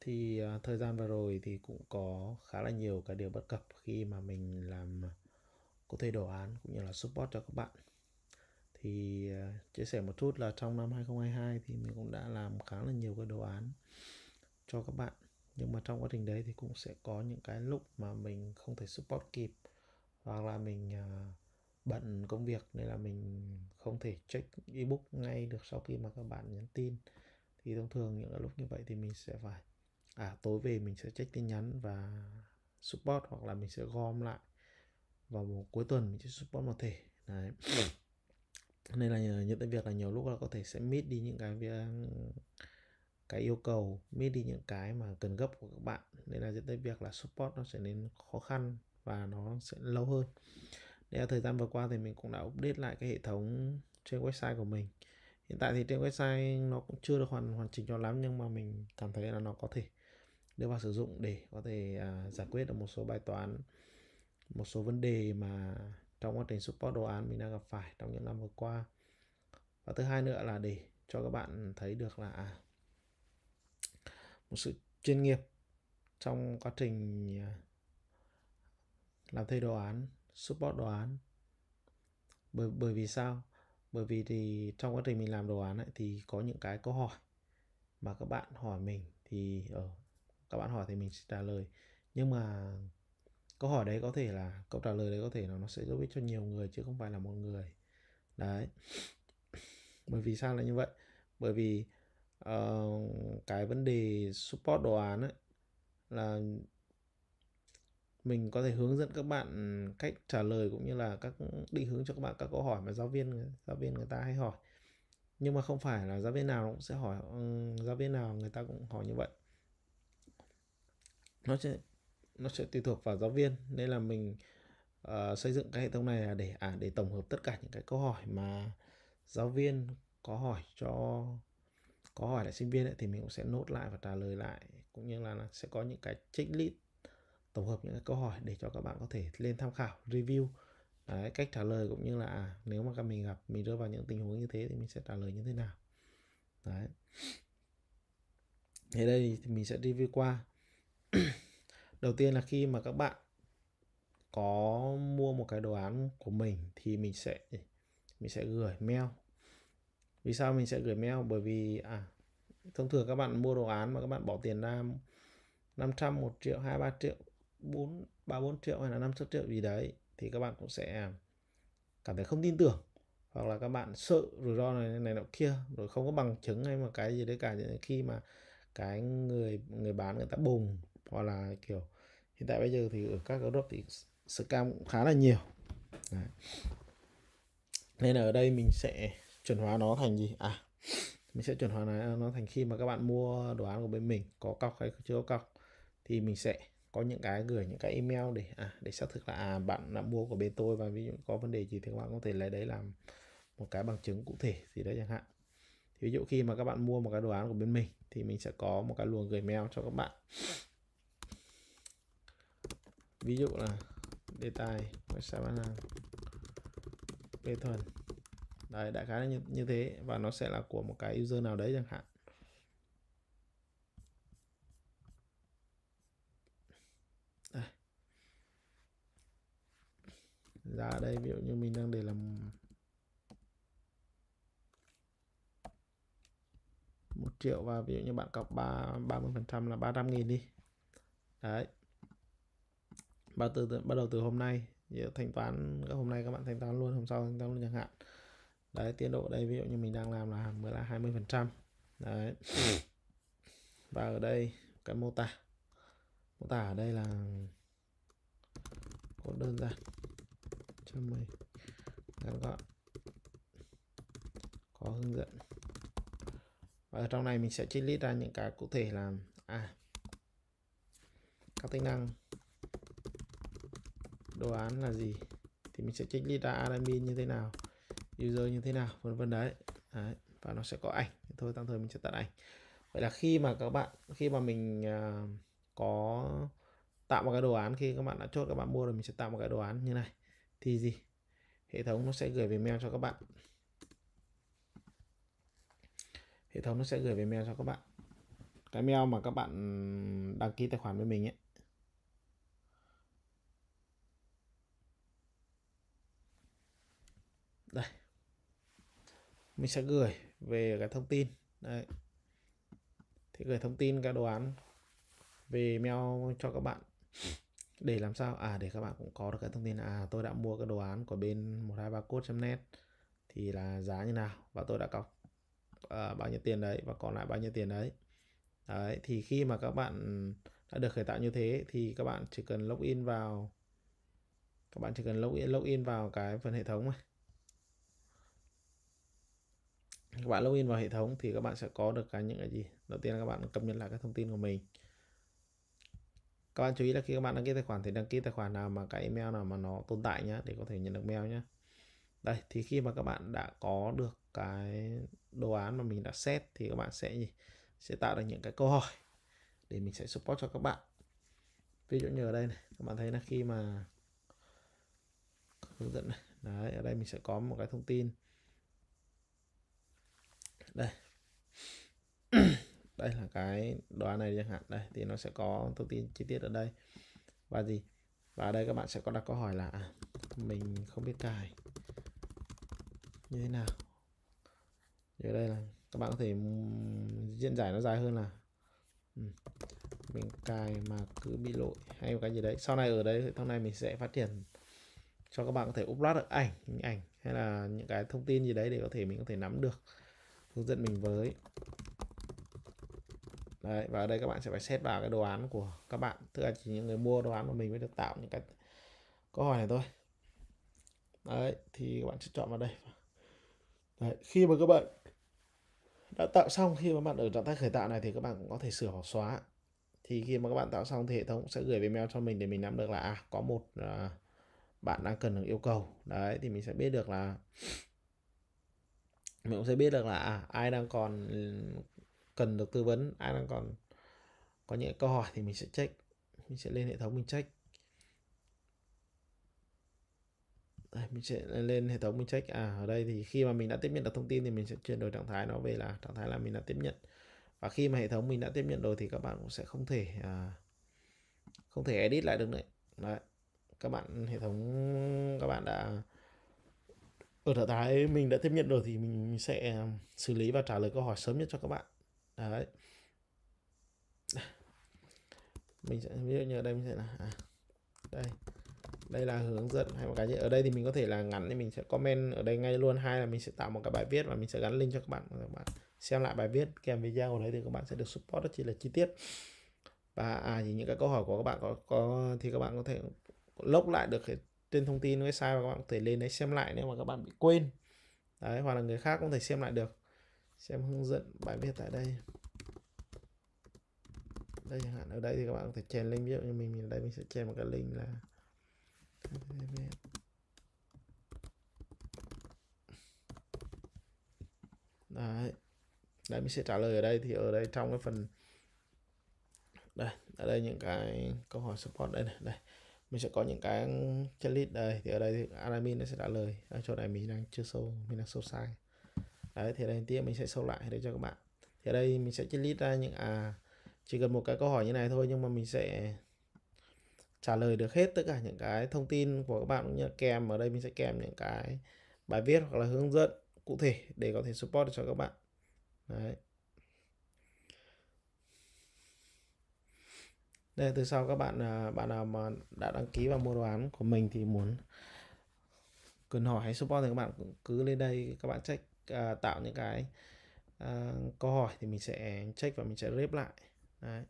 thì à, thời gian vừa rồi thì cũng có khá là nhiều cái điều bất cập khi mà mình làm à, có thể đồ án cũng như là support cho các bạn thì à, chia sẻ một chút là trong năm 2022 thì mình cũng đã làm khá là nhiều cái đồ án cho các bạn nhưng mà trong quá trình đấy thì cũng sẽ có những cái lúc mà mình không thể support kịp hoặc là mình bận công việc nên là mình không thể check ebook ngay được sau khi mà các bạn nhắn tin thì thông thường những lúc như vậy thì mình sẽ phải à tối về mình sẽ check tin nhắn và support hoặc là mình sẽ gom lại vào một cuối tuần mình sẽ support một thể đấy nên là những cái việc là nhiều lúc là có thể sẽ miss đi những cái việc cái yêu cầu miss đi những cái mà cần gấp của các bạn nên là dẫn tới việc là support nó sẽ nên khó khăn và nó sẽ lâu hơn nên là thời gian vừa qua thì mình cũng đã update lại cái hệ thống trên website của mình hiện tại thì trên website nó cũng chưa được hoàn hoàn chỉnh cho lắm nhưng mà mình cảm thấy là nó có thể đưa vào sử dụng để có thể à, giải quyết được một số bài toán một số vấn đề mà trong quá trình support đồ án mình đang gặp phải trong những năm vừa qua và thứ hai nữa là để cho các bạn thấy được là à, một sự chuyên nghiệp trong quá trình à, làm thuê đồ án support đồ án bởi bởi vì sao bởi vì thì trong quá trình mình làm đồ án ấy, thì có những cái câu hỏi mà các bạn hỏi mình thì ở ờ, các bạn hỏi thì mình sẽ trả lời nhưng mà câu hỏi đấy có thể là câu trả lời đấy có thể là nó sẽ giúp ích cho nhiều người chứ không phải là một người đấy bởi vì sao là như vậy bởi vì uh, cái vấn đề support đồ án ấy là mình có thể hướng dẫn các bạn cách trả lời cũng như là các định hướng cho các bạn các câu hỏi mà giáo viên giáo viên người ta hay hỏi nhưng mà không phải là giáo viên nào cũng sẽ hỏi ừ, giáo viên nào người ta cũng hỏi như vậy nó sẽ nó sẽ tùy thuộc vào giáo viên nên là mình uh, xây dựng cái hệ thống này là để à để tổng hợp tất cả những cái câu hỏi mà giáo viên có hỏi cho có hỏi lại sinh viên ấy, thì mình cũng sẽ nốt lại và trả lời lại cũng như là sẽ có những cái checklist tổng hợp những cái câu hỏi để cho các bạn có thể lên tham khảo review Đấy, cách trả lời cũng như là à, nếu mà các mình gặp mình rơi vào những tình huống như thế thì mình sẽ trả lời như thế nào Đấy. Thế đây thì mình sẽ review qua đầu tiên là khi mà các bạn có mua một cái đồ án của mình thì mình sẽ mình sẽ gửi mail vì sao mình sẽ gửi mail bởi vì à thông thường các bạn mua đồ án mà các bạn bỏ tiền ra 500 1 triệu 2 3 triệu 4 3 4 triệu hay là 500 triệu gì đấy thì các bạn cũng sẽ cảm thấy không tin tưởng hoặc là các bạn sợ rủi ro này này nọ kia rồi không có bằng chứng hay mà cái gì đấy cả khi mà cái người người bán người ta bùng hoặc là kiểu hiện tại bây giờ thì ở các Europe thì scam cũng khá là nhiều đấy. nên ở đây mình sẽ chuẩn hóa nó thành gì à mình sẽ chuẩn hóa nó thành khi mà các bạn mua đồ án của bên mình có cọc hay chưa có cọc thì mình sẽ có những cái gửi những cái email để à, để xác thực là à, bạn đã mua của bên tôi và ví dụ có vấn đề gì thì các bạn có thể lấy đấy làm một cái bằng chứng cụ thể gì đấy chẳng hạn thì ví dụ khi mà các bạn mua một cái đồ án của bên mình thì mình sẽ có một cái luồng gửi mail cho các bạn ví dụ là đề tài website bán hàng bê thuần đấy đại khái là như, như thế và nó sẽ là của một cái user nào đấy chẳng hạn ra dạ, ở đây ví dụ như mình đang để làm một triệu và ví dụ như bạn cọc ba ba mươi phần trăm là 300 nghìn đi đấy bắt từ, từ bắt đầu từ hôm nay giờ thanh toán hôm nay các bạn thanh toán luôn hôm sau thanh toán luôn chẳng hạn đấy tiến độ đây ví dụ như mình đang làm là mới là 20 phần trăm đấy và ở đây cái mô tả mô tả ở đây là cốt đơn giản 110 các bạn có hướng dẫn và ở trong này mình sẽ chia list ra những cái cụ thể là à, các tính năng đồ án là gì thì mình sẽ check list ra admin như thế nào user như thế nào vân vân đấy. đấy và nó sẽ có ảnh thôi tạm thời mình sẽ tạo ảnh vậy là khi mà các bạn khi mà mình à, có tạo một cái đồ án khi các bạn đã chốt các bạn mua rồi mình sẽ tạo một cái đồ án như này thì gì hệ thống nó sẽ gửi về mail cho các bạn hệ thống nó sẽ gửi về mail cho các bạn cái mail mà các bạn đăng ký tài khoản với mình ấy đây mình sẽ gửi về cái thông tin đấy thì gửi thông tin cái đồ án về mail cho các bạn để làm sao à để các bạn cũng có được cái thông tin là à tôi đã mua cái đồ án của bên 123code.net thì là giá như nào và tôi đã cọc à, bao nhiêu tiền đấy và còn lại bao nhiêu tiền đấy đấy thì khi mà các bạn đã được khởi tạo như thế thì các bạn chỉ cần login vào các bạn chỉ cần login login vào cái phần hệ thống này các bạn login vào hệ thống thì các bạn sẽ có được cái những cái gì đầu tiên là các bạn cập nhật lại cái thông tin của mình các bạn chú ý là khi các bạn đăng ký tài khoản thì đăng ký tài khoản nào mà cái email nào mà nó tồn tại nhé để có thể nhận được mail nhé đây thì khi mà các bạn đã có được cái đồ án mà mình đã set thì các bạn sẽ gì sẽ tạo được những cái câu hỏi để mình sẽ support cho các bạn ví dụ như ở đây này các bạn thấy là khi mà hướng dẫn này đấy ở đây mình sẽ có một cái thông tin đây đây là cái đồ án này chẳng hạn đây thì nó sẽ có thông tin chi tiết ở đây và gì và ở đây các bạn sẽ có đặt câu hỏi là à, mình không biết cài như thế nào thì đây là các bạn có thể diễn giải nó dài hơn là mình cài mà cứ bị lỗi hay một cái gì đấy sau này ở đây sau này mình sẽ phát triển cho các bạn có thể upload được ảnh những ảnh hay là những cái thông tin gì đấy để có thể mình có thể nắm được hướng dẫn mình với Đấy, và ở đây các bạn sẽ phải xét vào cái đồ án của các bạn tức là chỉ những người mua đồ án của mình mới được tạo những cái câu hỏi này thôi đấy thì các bạn sẽ chọn vào đây đấy, khi mà các bạn đã tạo xong khi mà bạn ở trạng thái khởi tạo này thì các bạn cũng có thể sửa hoặc xóa thì khi mà các bạn tạo xong thì hệ thống sẽ gửi về mail cho mình để mình nắm được là à, có một à, bạn đang cần được yêu cầu đấy thì mình sẽ biết được là mình cũng sẽ biết được là à, ai đang còn cần được tư vấn ai đang còn có những câu hỏi thì mình sẽ check mình sẽ lên hệ thống mình check đây, mình sẽ lên hệ thống mình check à ở đây thì khi mà mình đã tiếp nhận được thông tin thì mình sẽ chuyển đổi trạng thái nó về là trạng thái là mình đã tiếp nhận và khi mà hệ thống mình đã tiếp nhận rồi thì các bạn cũng sẽ không thể à, không thể edit lại được nữa đấy các bạn hệ thống các bạn đã ở trạng thái mình đã tiếp nhận rồi thì mình sẽ à, xử lý và trả lời câu hỏi sớm nhất cho các bạn đấy mình sẽ ví dụ như ở đây mình sẽ là à, đây đây là hướng dẫn hay một cái gì ở đây thì mình có thể là ngắn thì mình sẽ comment ở đây ngay luôn hay là mình sẽ tạo một cái bài viết và mình sẽ gắn link cho các bạn các bạn xem lại bài viết kèm video ở đấy thì các bạn sẽ được support rất chỉ là chi tiết và à thì những cái câu hỏi của các bạn có có thì các bạn có thể lốc lại được trên thông tin website và các bạn có thể lên đấy xem lại nếu mà các bạn bị quên đấy hoặc là người khác cũng có thể xem lại được xem hướng dẫn bài viết tại đây đây chẳng hạn ở đây thì các bạn có thể chèn link ví dụ như mình mình ở đây mình sẽ chèn một cái link là đấy đấy mình sẽ trả lời ở đây thì ở đây trong cái phần đây ở đây những cái câu hỏi support đây này đây mình sẽ có những cái checklist đây thì ở đây thì admin nó sẽ trả lời ở chỗ này mình đang chưa sâu mình đang sâu sai đấy thì đây tiếp mình sẽ sâu lại đây cho các bạn thì đây mình sẽ chia list ra những à chỉ cần một cái câu hỏi như này thôi nhưng mà mình sẽ trả lời được hết tất cả những cái thông tin của các bạn cũng như kèm ở đây mình sẽ kèm những cái bài viết hoặc là hướng dẫn cụ thể để có thể support cho các bạn đấy đây từ sau các bạn à, bạn nào mà đã đăng ký vào mua đồ án của mình thì muốn cần hỏi hay support thì các bạn cứ lên đây các bạn check uh, tạo những cái uh, câu hỏi thì mình sẽ check và mình sẽ rep lại đấy